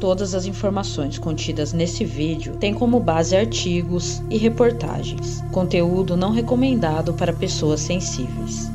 Todas as informações contidas nesse vídeo têm como base artigos e reportagens, conteúdo não recomendado para pessoas sensíveis.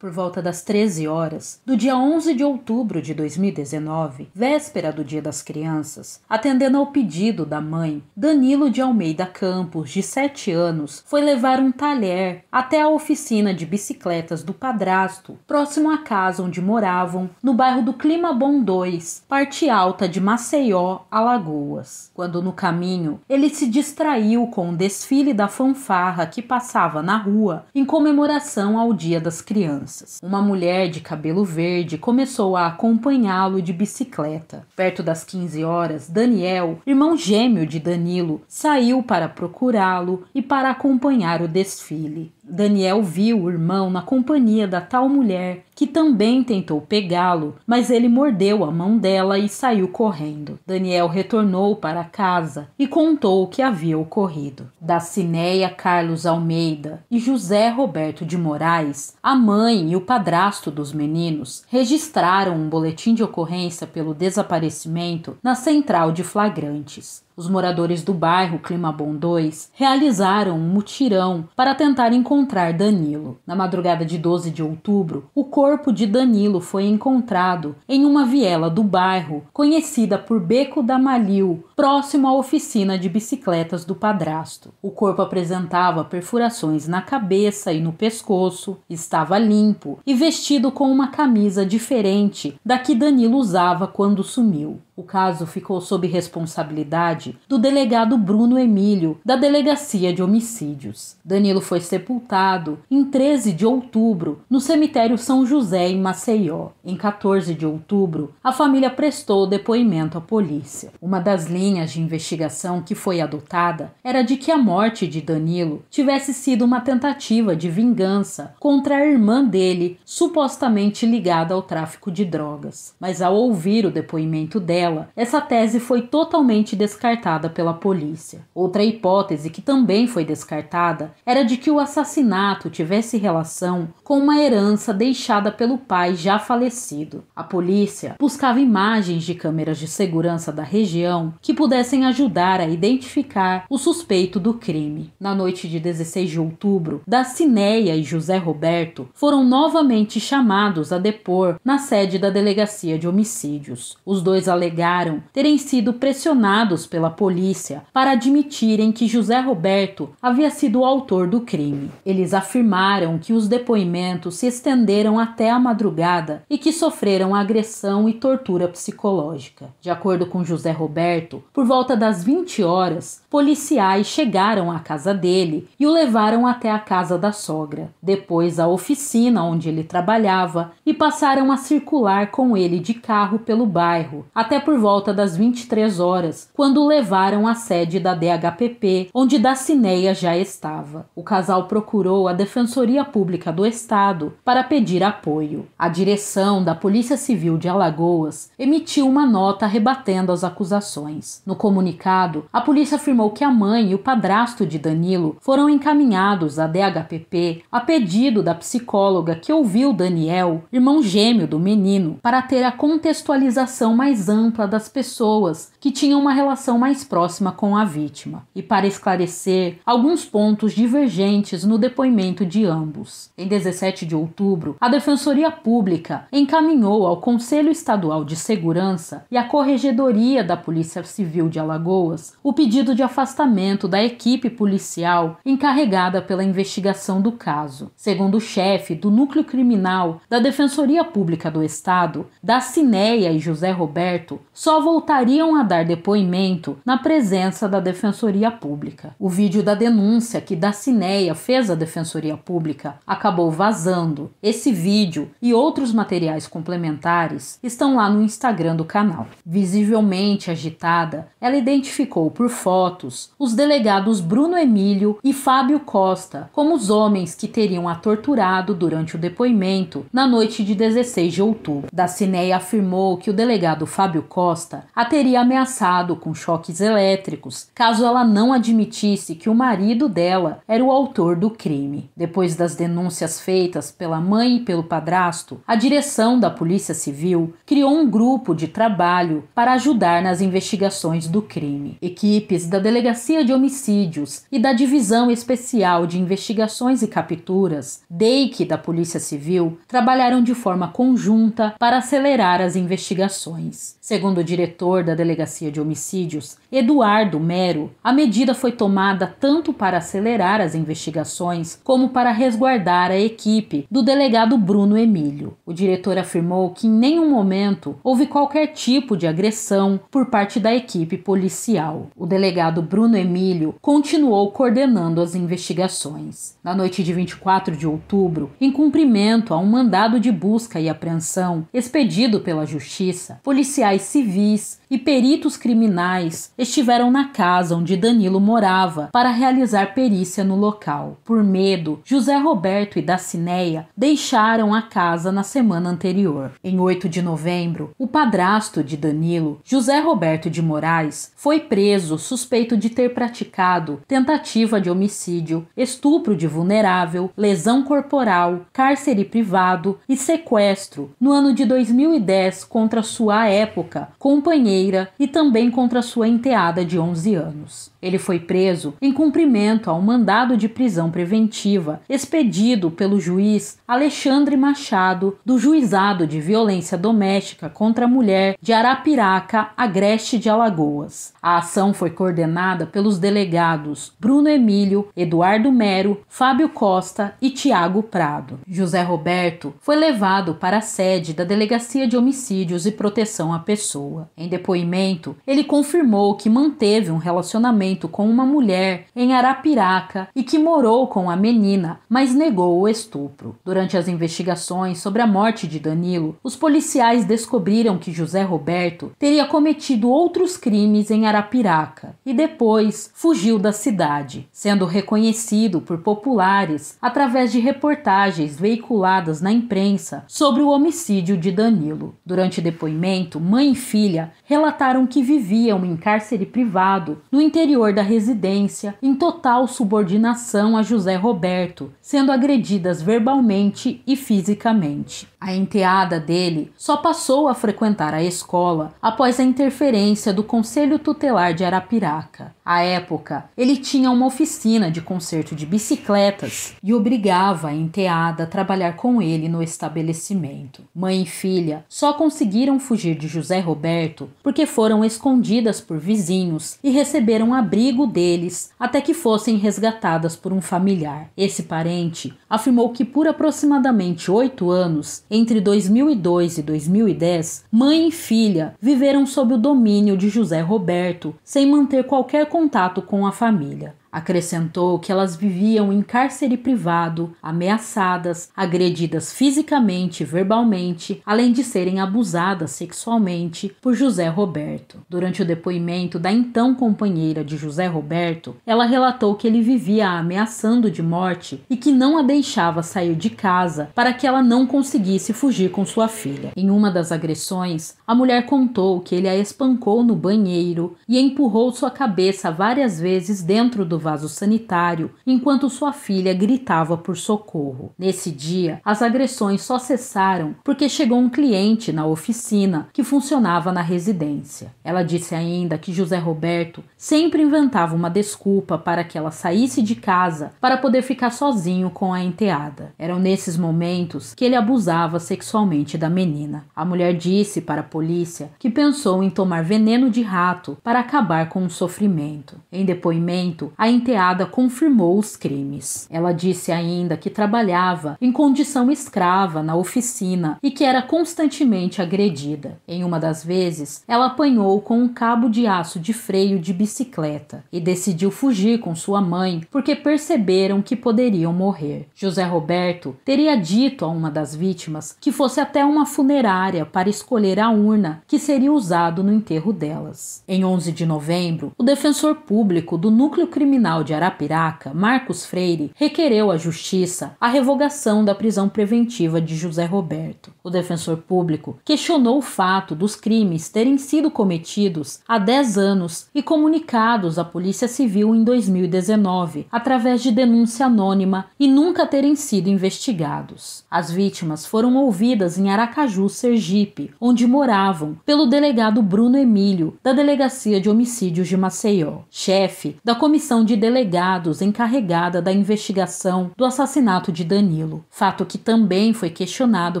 Por volta das 13 horas do dia 11 de outubro de 2019, véspera do Dia das Crianças, atendendo ao pedido da mãe, Danilo de Almeida Campos, de 7 anos, foi levar um talher até a oficina de bicicletas do padrasto, próximo à casa onde moravam, no bairro do Clima Bom 2, parte alta de Maceió, Alagoas. Quando no caminho, ele se distraiu com o desfile da fanfarra que passava na rua em comemoração ao Dia das Crianças crianças. Uma mulher de cabelo verde começou a acompanhá-lo de bicicleta. Perto das 15 horas, Daniel, irmão gêmeo de Danilo, saiu para procurá-lo e para acompanhar o desfile. Daniel viu o irmão na companhia da tal mulher, que também tentou pegá-lo, mas ele mordeu a mão dela e saiu correndo. Daniel retornou para casa e contou o que havia ocorrido. Da Cineia Carlos Almeida e José Roberto de Moraes, a mãe e o padrasto dos meninos registraram um boletim de ocorrência pelo desaparecimento na central de flagrantes. Os moradores do bairro Climabom 2 realizaram um mutirão para tentar encontrar Danilo. Na madrugada de 12 de outubro, o corpo de Danilo foi encontrado em uma viela do bairro, conhecida por Beco da Malil, próximo à oficina de bicicletas do padrasto. O corpo apresentava perfurações na cabeça e no pescoço, estava limpo e vestido com uma camisa diferente da que Danilo usava quando sumiu. O caso ficou sob responsabilidade morte do delegado Bruno Emílio, da Delegacia de Homicídios. Danilo foi sepultado em 13 de outubro no cemitério São José, em Maceió. Em 14 de outubro, a família prestou depoimento à polícia. Uma das linhas de investigação que foi adotada era de que a morte de Danilo tivesse sido uma tentativa de vingança contra a irmã dele, supostamente ligada ao tráfico de drogas. Mas ao ouvir o depoimento dela, essa tese foi totalmente descartada descartada pela polícia. Outra hipótese que também foi descartada era de que o assassinato tivesse relação com uma herança deixada pelo pai já falecido. A polícia buscava imagens de câmeras de segurança da região que pudessem ajudar a identificar o suspeito do crime. Na noite de 16 de outubro, Dacineia e José Roberto foram novamente chamados a depor na sede da delegacia de homicídios. Os dois alegaram terem sido pressionados pela polícia para admitirem que José Roberto havia sido o autor do crime. Eles afirmaram que os depoimentos se estenderam até a madrugada e que sofreram agressão e tortura psicológica. De acordo com José Roberto, por volta das 20 horas, policiais chegaram à casa dele e o levaram até a casa da sogra, depois à oficina onde ele trabalhava e passaram a circular com ele de carro pelo bairro, até por volta das 23 horas, quando o levaram à sede da DHPP, onde Dacineia já estava. O casal procurou a Defensoria Pública do Estado para pedir apoio. A direção da Polícia Civil de Alagoas emitiu uma nota rebatendo as acusações. No comunicado, a polícia afirmou afirmou que a mãe e o padrasto de Danilo foram encaminhados à DHPP a pedido da psicóloga que ouviu Daniel, irmão gêmeo do menino, para ter a contextualização mais ampla das pessoas que tinham uma relação mais próxima com a vítima e para esclarecer alguns pontos divergentes no depoimento de ambos. Em 17 de outubro, a Defensoria Pública encaminhou ao Conselho Estadual de Segurança e à Corregedoria da Polícia Civil de Alagoas o pedido de afastamento da equipe policial encarregada pela investigação do caso. Segundo o chefe do núcleo criminal da Defensoria Pública do Estado, Dacineia e José Roberto só voltariam a dar depoimento na presença da Defensoria Pública. O vídeo da denúncia que Dacineia fez à Defensoria Pública acabou vazando. Esse vídeo e outros materiais complementares estão lá no Instagram do canal. Visivelmente agitada, ela identificou por foto os delegados Bruno Emílio e Fábio Costa, como os homens que teriam a torturado durante o depoimento na noite de 16 de outubro. Dacinei afirmou que o delegado Fábio Costa a teria ameaçado com choques elétricos caso ela não admitisse que o marido dela era o autor do crime. Depois das denúncias feitas pela mãe e pelo padrasto, a direção da Polícia Civil criou um grupo de trabalho para ajudar nas investigações do crime. Equipes da Delegacia de Homicídios e da Divisão Especial de Investigações e Capturas, DEIC, da Polícia Civil, trabalharam de forma conjunta para acelerar as investigações. Segundo o diretor da Delegacia de Homicídios, Eduardo Mero, a medida foi tomada tanto para acelerar as investigações como para resguardar a equipe do delegado Bruno Emílio. O diretor afirmou que em nenhum momento houve qualquer tipo de agressão por parte da equipe policial. O delegado delegado Bruno Emílio continuou coordenando as investigações. Na noite de 24 de outubro, em cumprimento a um mandado de busca e apreensão expedido pela Justiça, policiais civis e peritos criminais estiveram na casa onde Danilo morava para realizar perícia no local. Por medo, José Roberto e Dacineia deixaram a casa na semana anterior. Em 8 de novembro, o padrasto de Danilo, José Roberto de Moraes, foi preso suspeito suspeito de ter praticado tentativa de homicídio, estupro de vulnerável, lesão corporal, cárcere privado e sequestro no ano de 2010 contra sua época companheira e também contra sua enteada de 11 anos. Ele foi preso em cumprimento ao mandado de prisão preventiva expedido pelo juiz Alexandre Machado do Juizado de Violência Doméstica contra a Mulher de Arapiraca, Agreste de Alagoas. A ação foi coordenada coordenada pelos delegados Bruno Emílio, Eduardo Mero, Fábio Costa e Tiago Prado. José Roberto foi levado para a sede da Delegacia de Homicídios e Proteção à Pessoa. Em depoimento, ele confirmou que manteve um relacionamento com uma mulher em Arapiraca e que morou com a menina, mas negou o estupro. Durante as investigações sobre a morte de Danilo, os policiais descobriram que José Roberto teria cometido outros crimes em Arapiraca e depois fugiu da cidade, sendo reconhecido por populares através de reportagens veiculadas na imprensa sobre o homicídio de Danilo. Durante o depoimento, mãe e filha relataram que viviam em cárcere privado no interior da residência, em total subordinação a José Roberto, sendo agredidas verbalmente e fisicamente. A enteada dele só passou a frequentar a escola após a interferência do Conselho Tutelar de Arapiraca fraca à época, ele tinha uma oficina de conserto de bicicletas e obrigava a enteada a trabalhar com ele no estabelecimento. Mãe e filha só conseguiram fugir de José Roberto porque foram escondidas por vizinhos e receberam abrigo deles até que fossem resgatadas por um familiar. Esse parente afirmou que por aproximadamente oito anos, entre 2002 e 2010, mãe e filha viveram sob o domínio de José Roberto, sem manter qualquer contato com a família. Acrescentou que elas viviam em cárcere privado, ameaçadas, agredidas fisicamente e verbalmente, além de serem abusadas sexualmente por José Roberto. Durante o depoimento da então companheira de José Roberto, ela relatou que ele vivia a ameaçando de morte e que não a deixava sair de casa para que ela não conseguisse fugir com sua filha. Em uma das agressões, a mulher contou que ele a espancou no banheiro e empurrou sua cabeça várias vezes dentro do vaso sanitário enquanto sua filha gritava por socorro. Nesse dia, as agressões só cessaram porque chegou um cliente na oficina que funcionava na residência. Ela disse ainda que José Roberto sempre inventava uma desculpa para que ela saísse de casa para poder ficar sozinho com a enteada. Eram nesses momentos que ele abusava sexualmente da menina. A mulher disse para a polícia que pensou em tomar veneno de rato para acabar com o sofrimento. Em depoimento, a enteada confirmou os crimes. Ela disse ainda que trabalhava em condição escrava na oficina e que era constantemente agredida. Em uma das vezes, ela apanhou com um cabo de aço de freio de bicicleta e decidiu fugir com sua mãe porque perceberam que poderiam morrer. José Roberto teria dito a uma das vítimas que fosse até uma funerária para escolher a urna que seria usado no enterro delas. Em 11 de novembro, o defensor público do núcleo criminal Criminal de Arapiraca, Marcos Freire, requereu à Justiça a revogação da prisão preventiva de José Roberto. O defensor público questionou o fato dos crimes terem sido cometidos há 10 anos e comunicados à Polícia Civil em 2019 através de denúncia anônima e nunca terem sido investigados. As vítimas foram ouvidas em Aracaju, Sergipe, onde moravam, pelo delegado Bruno Emílio, da Delegacia de Homicídios de Maceió, chefe da Comissão de de delegados encarregada da investigação do assassinato de Danilo, fato que também foi questionado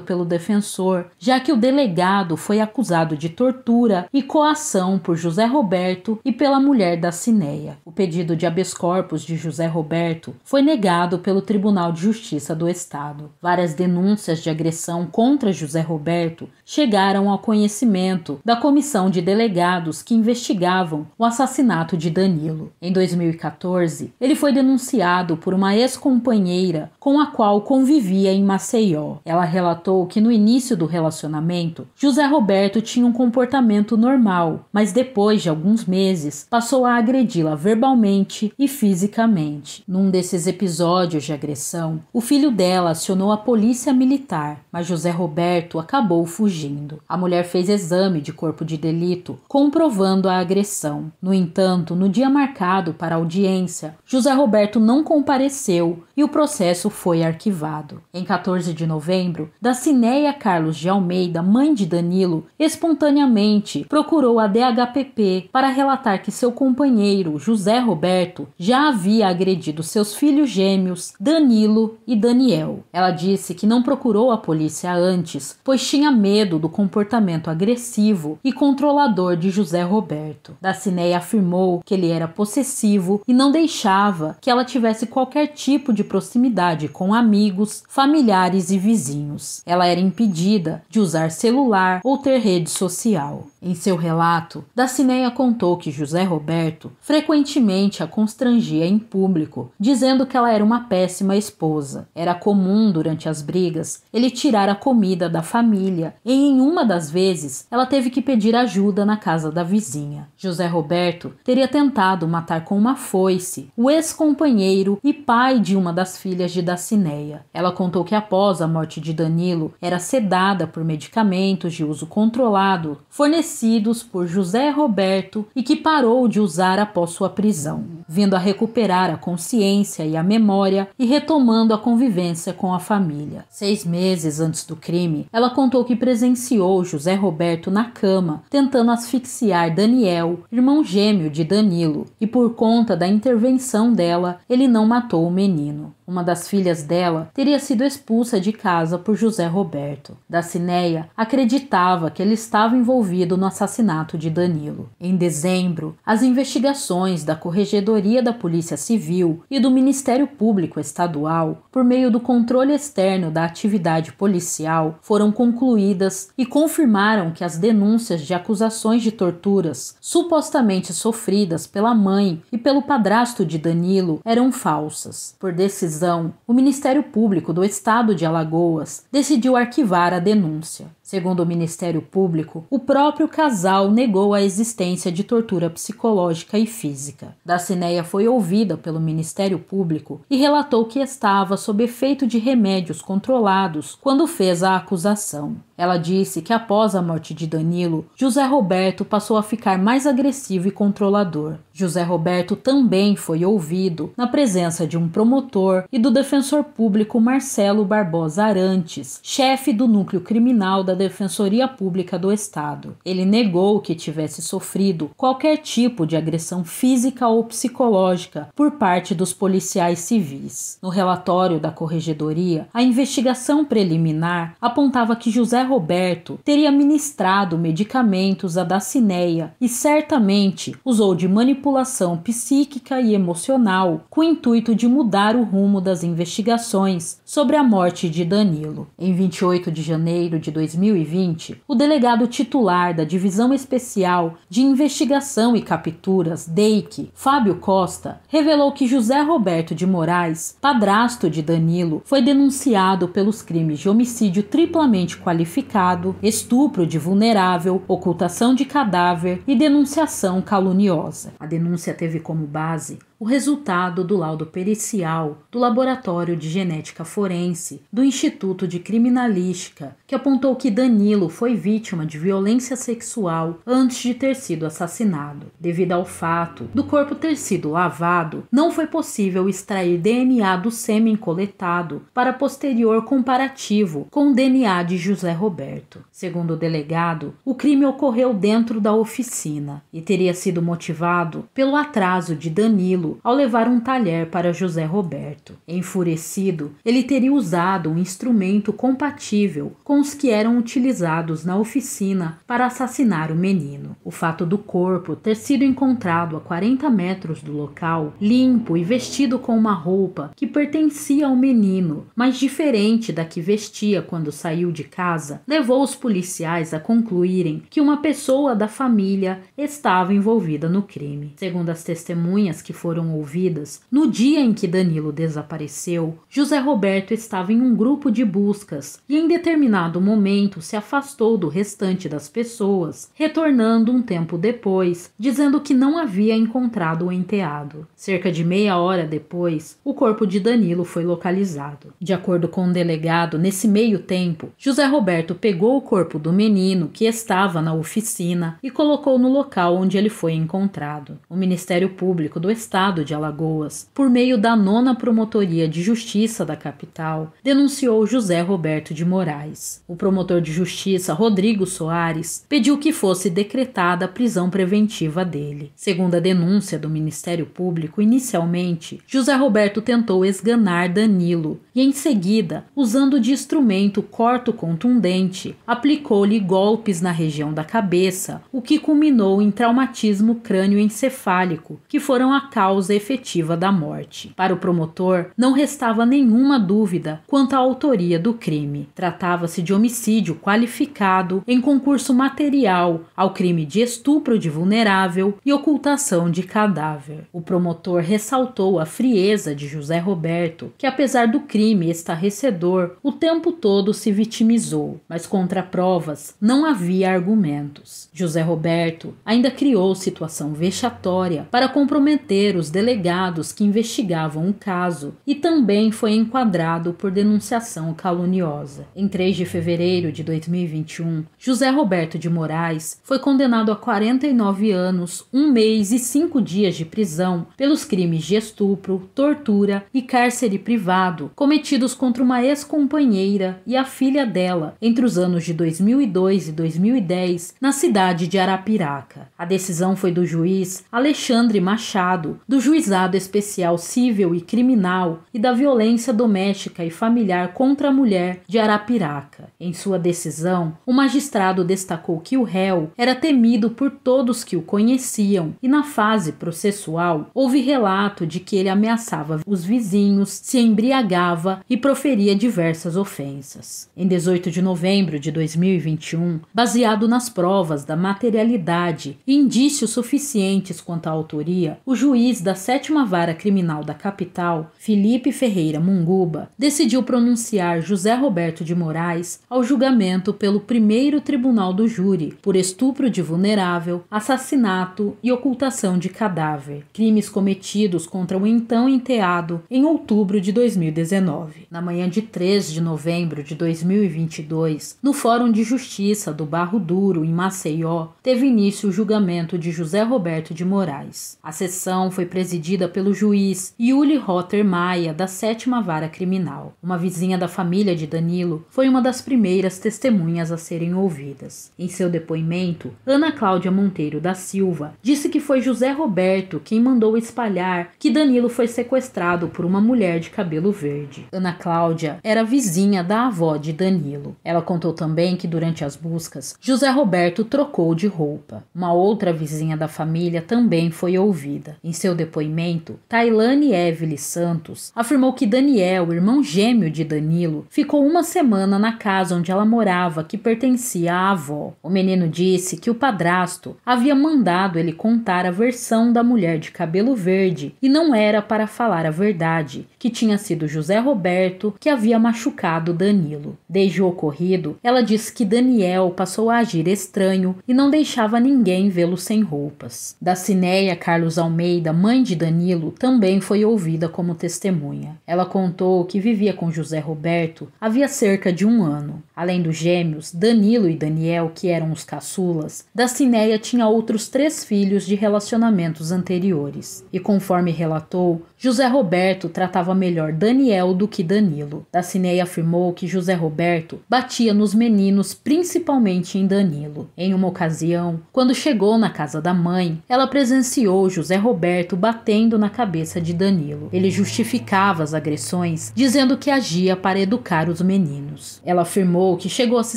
pelo defensor, já que o delegado foi acusado de tortura e coação por José Roberto e pela mulher da Cineia. O pedido de habeas corpus de José Roberto foi negado pelo Tribunal de Justiça do Estado. Várias denúncias de agressão contra José Roberto chegaram ao conhecimento da comissão de delegados que investigavam o assassinato de Danilo. Em 2014, 2014, ele foi denunciado por uma ex-companheira com a qual convivia em Maceió. Ela relatou que no início do relacionamento, José Roberto tinha um comportamento normal, mas depois de alguns meses passou a agredi-la verbalmente e fisicamente. Num desses episódios de agressão, o filho dela acionou a polícia militar, mas José Roberto acabou fugindo. A mulher fez exame de corpo de delito, comprovando a agressão. No entanto, no dia marcado para audiência, audiência, José Roberto não compareceu e o processo foi arquivado. Em 14 de novembro, Dacineia Carlos de Almeida, mãe de Danilo, espontaneamente procurou a DHPP para relatar que seu companheiro, José Roberto, já havia agredido seus filhos gêmeos, Danilo e Daniel. Ela disse que não procurou a polícia antes, pois tinha medo do comportamento agressivo e controlador de José Roberto. Dacineia afirmou que ele era possessivo e não deixava que ela tivesse qualquer tipo de proximidade com amigos, familiares e vizinhos. Ela era impedida de usar celular ou ter rede social. Em seu relato, Dacineia contou que José Roberto frequentemente a constrangia em público, dizendo que ela era uma péssima esposa. Era comum durante as brigas ele tirar a comida da família e em uma das vezes ela teve que pedir ajuda na casa da vizinha. José Roberto teria tentado matar com uma forca foice, o ex-companheiro e pai de uma das filhas de Dacineia. Ela contou que após a morte de Danilo, era sedada por medicamentos de uso controlado fornecidos por José Roberto e que parou de usar após sua prisão vindo a recuperar a consciência e a memória e retomando a convivência com a família. Seis meses antes do crime, ela contou que presenciou José Roberto na cama, tentando asfixiar Daniel, irmão gêmeo de Danilo, e por conta da intervenção dela, ele não matou o menino. Uma das filhas dela teria sido expulsa de casa por José Roberto. Dacineia acreditava que ele estava envolvido no assassinato de Danilo. Em dezembro, as investigações da corregedoria Ouvidoria da Polícia Civil e do Ministério Público Estadual, por meio do controle externo da atividade policial, foram concluídas e confirmaram que as denúncias de acusações de torturas supostamente sofridas pela mãe e pelo padrasto de Danilo eram falsas. Por decisão, o Ministério Público do Estado de Alagoas decidiu arquivar a denúncia. Segundo o Ministério Público, o próprio casal negou a existência de tortura psicológica e física. Dacineia foi ouvida pelo Ministério Público e relatou que estava sob efeito de remédios controlados quando fez a acusação. Ela disse que após a morte de Danilo, José Roberto passou a ficar mais agressivo e controlador. José Roberto também foi ouvido na presença de um promotor e do defensor público Marcelo Barbosa Arantes, chefe do núcleo criminal da Defensoria Pública do Estado. Ele negou que tivesse sofrido qualquer tipo de agressão física ou psicológica por parte dos policiais civis. No relatório da corregedoria, a investigação preliminar apontava que José Roberto teria ministrado medicamentos a Dacineia e certamente usou de manipulação psíquica e emocional com o intuito de mudar o rumo das investigações sobre a morte de Danilo. Em 28 de janeiro de 2020, o delegado titular da Divisão Especial de Investigação e Capturas, DEIC, Fábio Costa, revelou que José Roberto de Moraes, padrasto de Danilo, foi denunciado pelos crimes de homicídio triplamente qualificado qualificado, estupro de vulnerável, ocultação de cadáver e denunciação caluniosa. A denúncia teve como base o resultado do laudo pericial do Laboratório de Genética Forense do Instituto de Criminalística, que apontou que Danilo foi vítima de violência sexual antes de ter sido assassinado. Devido ao fato do corpo ter sido lavado, não foi possível extrair DNA do sêmen coletado para posterior comparativo com o DNA de José Roberto. Segundo o delegado, o crime ocorreu dentro da oficina e teria sido motivado pelo atraso de Danilo ao levar um talher para José Roberto. Enfurecido, ele teria usado um instrumento compatível com os que eram utilizados na oficina para assassinar o menino. O fato do corpo ter sido encontrado a 40 metros do local, limpo e vestido com uma roupa que pertencia ao menino, mas diferente da que vestia quando saiu de casa, levou os policiais a concluírem que uma pessoa da família estava envolvida no crime. Segundo as testemunhas que foram foram ouvidas, no dia em que Danilo desapareceu, José Roberto estava em um grupo de buscas e, em determinado momento, se afastou do restante das pessoas, retornando um tempo depois, dizendo que não havia encontrado o enteado. Cerca de meia hora depois, o corpo de Danilo foi localizado. De acordo com o um delegado, nesse meio tempo, José Roberto pegou o corpo do menino que estava na oficina e colocou no local onde ele foi encontrado. O Ministério Público do Estado Estado de Alagoas, por meio da nona Promotoria de Justiça da capital, denunciou José Roberto de Moraes. O promotor de justiça, Rodrigo Soares, pediu que fosse decretada a prisão preventiva dele. Segundo a denúncia do Ministério Público, inicialmente, José Roberto tentou esganar Danilo, e em seguida, usando de instrumento corto contundente, aplicou-lhe golpes na região da cabeça, o que culminou em traumatismo crânioencefálico, que foram a causa efetiva da morte. Para o promotor, não restava nenhuma dúvida quanto à autoria do crime. Tratava-se de homicídio qualificado em concurso material ao crime de estupro de vulnerável e ocultação de cadáver. O promotor ressaltou a frieza de José Roberto, que apesar do crime crime estarrecedor, o tempo todo se vitimizou, mas contra provas não havia argumentos. José Roberto ainda criou situação vexatória para comprometer os delegados que investigavam o caso e também foi enquadrado por denunciação caluniosa. Em 3 de fevereiro de 2021, José Roberto de Moraes foi condenado a 49 anos, um mês e cinco dias de prisão pelos crimes de estupro, tortura e cárcere privado cometidos contra uma ex-companheira e a filha dela entre os anos de 2002 e 2010 na cidade de Arapiraca. A decisão foi do juiz Alexandre Machado, do Juizado Especial Civil e Criminal e da Violência Doméstica e Familiar contra a Mulher de Arapiraca. Em sua decisão, o magistrado destacou que o réu era temido por todos que o conheciam e na fase processual houve relato de que ele ameaçava os vizinhos, se embriagava e proferia diversas ofensas. Em 18 de novembro de 2021, baseado nas provas da materialidade e indícios suficientes quanto à autoria, o juiz da Sétima Vara Criminal da capital, Felipe Ferreira Munguba, decidiu pronunciar José Roberto de Moraes ao julgamento pelo primeiro tribunal do júri por estupro de vulnerável, assassinato e ocultação de cadáver, crimes cometidos contra o então enteado em outubro de 2019. Na manhã de 13 de novembro de 2022, no Fórum de Justiça do Barro Duro, em Maceió, teve início o julgamento de José Roberto de Moraes. A sessão foi presidida pelo juiz Yuli Rotter Maia, da Sétima Vara Criminal. Uma vizinha da família de Danilo foi uma das primeiras testemunhas a serem ouvidas. Em seu depoimento, Ana Cláudia Monteiro da Silva disse que foi José Roberto quem mandou espalhar que Danilo foi sequestrado por uma mulher de cabelo verde. Ana Cláudia era vizinha da avó de Danilo. Ela contou também que durante as buscas, José Roberto trocou de roupa. Uma outra vizinha da família também foi ouvida. Em seu depoimento, Tailane Evely Santos afirmou que Daniel, irmão gêmeo de Danilo, ficou uma semana na casa onde ela morava, que pertencia à avó. O menino disse que o padrasto havia mandado ele contar a versão da mulher de cabelo verde e não era para falar a verdade, que tinha sido José Roberto Roberto que havia machucado Danilo. Desde o ocorrido, ela disse que Daniel passou a agir estranho e não deixava ninguém vê-lo sem roupas. Da Cineia Carlos Almeida, mãe de Danilo, também foi ouvida como testemunha. Ela contou que vivia com José Roberto havia cerca de um ano. Além dos gêmeos, Danilo e Daniel, que eram os caçulas, da Cineia tinha outros três filhos de relacionamentos anteriores. E conforme relatou, José Roberto tratava melhor Daniel do que Danilo. Dacinei afirmou que José Roberto batia nos meninos, principalmente em Danilo. Em uma ocasião, quando chegou na casa da mãe, ela presenciou José Roberto batendo na cabeça de Danilo. Ele justificava as agressões, dizendo que agia para educar os meninos. Ela afirmou que chegou a se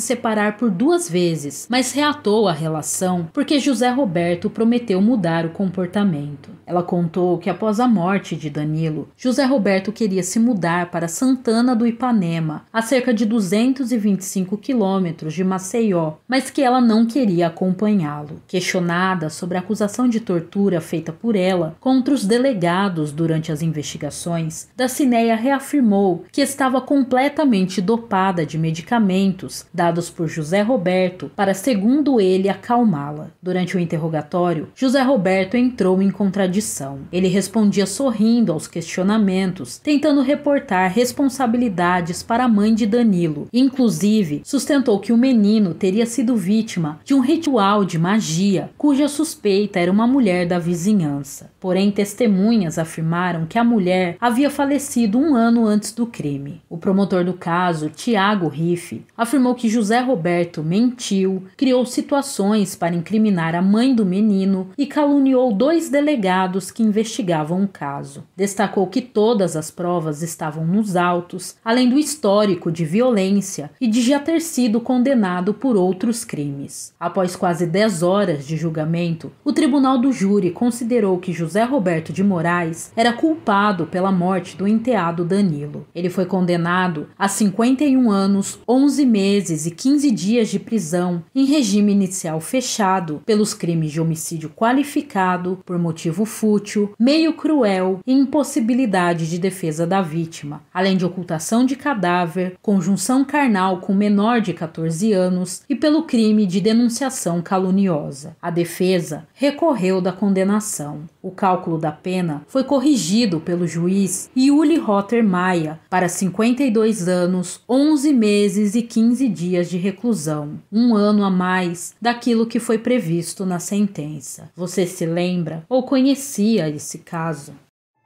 separar por duas vezes, mas reatou a relação porque José Roberto prometeu mudar o comportamento. Ela contou que após a morte de Danilo, José Roberto queria se mudar para Santana do Ipanema, a cerca de 225 quilômetros de Maceió, mas que ela não queria acompanhá-lo. Questionada sobre a acusação de tortura feita por ela contra os delegados durante as investigações, Dacineia reafirmou que estava completamente dopada de medicamentos dados por José Roberto para, segundo ele, acalmá-la. Durante o interrogatório, José Roberto entrou em contradição. Ele respondia sorrindo aos questionamentos, tentando reportar responsabilidades para a mãe de Danilo. Inclusive, sustentou que o menino teria sido vítima de um ritual de magia, cuja suspeita era uma mulher da vizinhança. Porém, testemunhas afirmaram que a mulher havia falecido um ano antes do crime. O promotor do caso, Tiago Riff, afirmou que José Roberto mentiu, criou situações para incriminar a mãe do menino e caluniou dois delegados que investigavam o caso. Destacou que todas as provas estavam estavam nos autos, além do histórico de violência e de já ter sido condenado por outros crimes. Após quase 10 horas de julgamento, o tribunal do júri considerou que José Roberto de Moraes era culpado pela morte do enteado Danilo. Ele foi condenado a 51 anos, 11 meses e 15 dias de prisão em regime inicial fechado pelos crimes de homicídio qualificado por motivo fútil, meio cruel e impossibilidade de defesa da vítima além de ocultação de cadáver, conjunção carnal com menor de 14 anos e pelo crime de denunciação caluniosa. A defesa recorreu da condenação. O cálculo da pena foi corrigido pelo juiz Yuli Rotter Maia para 52 anos, 11 meses e 15 dias de reclusão, um ano a mais daquilo que foi previsto na sentença. Você se lembra ou conhecia esse caso?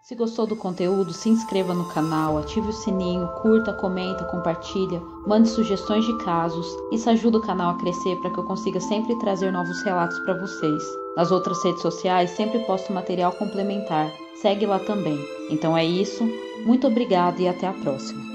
Se gostou do conteúdo, se inscreva no canal, ative o sininho, curta, comenta, compartilha, mande sugestões de casos. Isso ajuda o canal a crescer para que eu consiga sempre trazer novos relatos para vocês. Nas outras redes sociais sempre posto material complementar. Segue lá também. Então é isso. Muito obrigado e até a próxima.